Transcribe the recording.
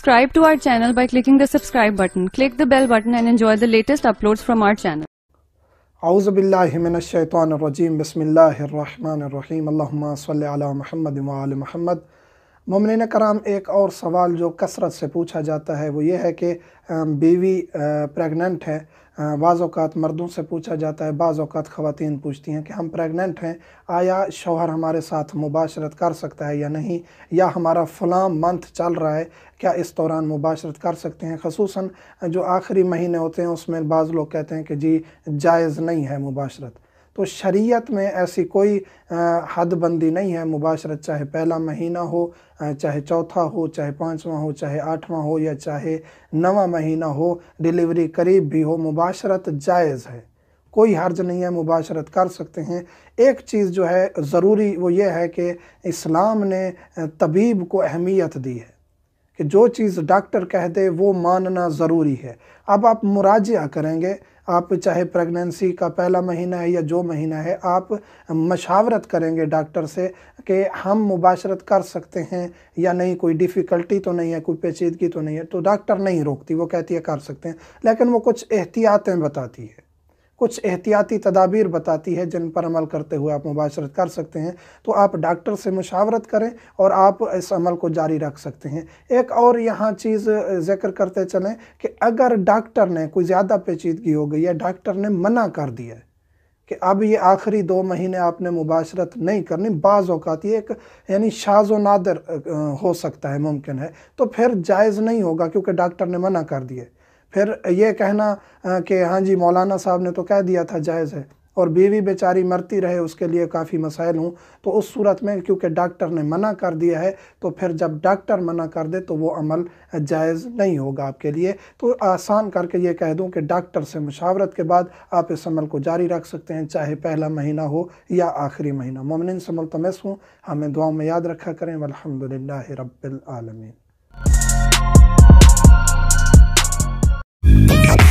Subscribe to our channel by clicking the subscribe button. Click the bell button and enjoy the latest uploads from our channel. أعوذ بالله من الشيطان الرجيم بسم الله الرحمن الرحيم اللهم صل على محمد وعلى محمد ममिन कराम एक और सवाल जो कसरत से पूछा जाता है वो ये है कि बीवी प्रेग्नेंट है बाज़ अवत मर्दों से पूछा जाता है बाज़ात ख़वान पूछती हैं कि हम प्रेग्नेंट हैं आया शोहर हमारे साथ मुबाशरत कर सकता है या नहीं या हमारा फलाम मंथ चल रहा है क्या इस दौरान मुबाशरत कर सकते हैं खसूस जो आखिरी महीने होते हैं उसमें बाज़ लोग कहते हैं कि जी जायज़ नहीं है मुबाशरत तो शरीयत में ऐसी कोई हदबंदी नहीं है मुबाशरत चाहे पहला महीना हो चाहे चौथा हो चाहे पाँचवा हो चाहे आठवां हो या चाहे नवा महीना हो डिलीवरी करीब भी हो मुबाशरत जायज़ है कोई हर्ज नहीं है मुबाशरत कर सकते हैं एक चीज़ जो है ज़रूरी वो ये है कि इस्लाम ने तबीब को अहमियत दी है कि जो चीज़ डॉक्टर कह दे वो मानना ज़रूरी है अब आप मुराजा करेंगे आप चाहे प्रेगनेंसी का पहला महीना है या जो महीना है आप मशावरत करेंगे डॉक्टर से कि हम मुबाशरत कर सकते हैं या नहीं कोई डिफ़िकल्टी तो नहीं है कोई पेचीदगी तो नहीं है तो डॉक्टर नहीं रोकती वो कहती है कर सकते हैं लेकिन वो कुछ एहतियातें बताती है कुछ एहतियाती तदाबीर बताती है जिन पर अमल करते हुए आप मुबाशरत कर सकते हैं तो आप डॉक्टर से मशावरत करें और आप इस अमल को जारी रख सकते हैं एक और यहाँ चीज़ जिक्र करते चलें कि अगर डॉक्टर ने कोई ज़्यादा पेचीदगी हो गई है डॉक्टर ने मना कर दिया है कि अब ये आखिरी दो महीने आपने मुबाशरत नहीं करनी बाज़ अवत ये एक यानी शाज व नादर हो सकता है मुमकिन है तो फिर जायज़ नहीं होगा क्योंकि डॉक्टर ने मना कर दिया फिर ये कहना कि हाँ जी मौलाना साहब ने तो कह दिया था जायज़ है और बीवी बेचारी मरती रहे उसके लिए काफ़ी मसाइल हूँ तो उस सूरत में क्योंकि डॉक्टर ने मना कर दिया है तो फिर जब डॉक्टर मना कर दे तो वो अमल जायज़ नहीं होगा आपके लिए तो आसान करके ये कह दूँ कि डॉक्टर से मुशावरत के बाद आप इस अमल को जारी रख सकते हैं चाहे पहला महीना हो या आखिरी महीना ममिन से तो मुलतमस हूँ हमें दुआ में याद रखा करें अलहमदिल्ला रबालमीन Yeah.